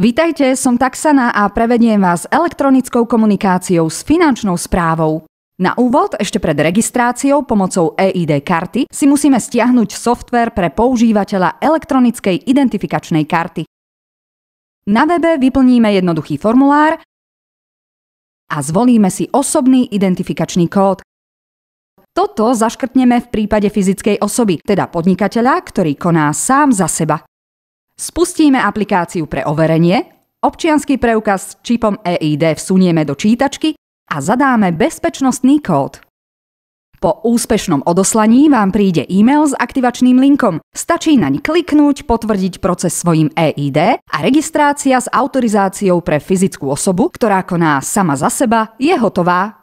Vítajte, som Taxana a prevediem vás elektronickou komunikáciou s finančnou správou. Na úvod, ešte pred registráciou pomocou EID karty, si musíme stiahnuť software pre používateľa elektronickej identifikačnej karty. Na webe vyplníme jednoduchý formulár a zvolíme si osobný identifikačný kód. Toto zaškrtneme v prípade fyzickej osoby, teda podnikateľa, ktorý koná sám za seba. Spustíme aplikáciu pre overenie, občianský preukaz s čipom EID vsunieme do čítačky a zadáme bezpečnostný kód. Po úspešnom odoslaní vám príde e-mail s aktivačným linkom. Stačí naň kliknúť, potvrdiť proces svojim EID a registrácia s autorizáciou pre fyzickú osobu, ktorá koná sama za seba, je hotová.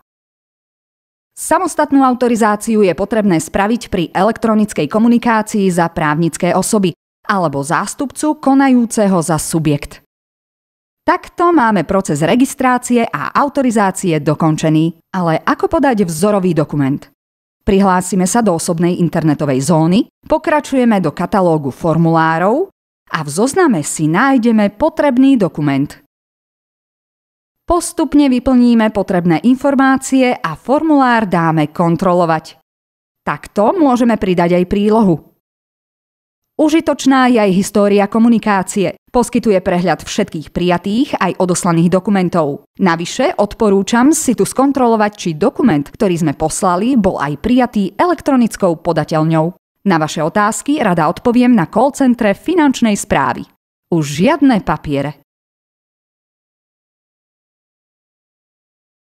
Samostatnú autorizáciu je potrebné spraviť pri elektronickej komunikácii za právnické osoby alebo zástupcu konajúceho za subjekt. Takto máme proces registrácie a autorizácie dokončený, ale ako podať vzorový dokument? Prihlásime sa do osobnej internetovej zóny, pokračujeme do katalógu formulárov a v zozname si nájdeme potrebný dokument. Postupne vyplníme potrebné informácie a formulár dáme kontrolovať. Takto môžeme pridať aj prílohu. Užitočná je aj história komunikácie. Poskytuje prehľad všetkých prijatých aj odoslaných dokumentov. Navyše odporúčam si tu skontrolovať, či dokument, ktorý sme poslali, bol aj prijatý elektronickou podateľňou. Na vaše otázky rada odpoviem na call centre finančnej správy. Už žiadne papiere.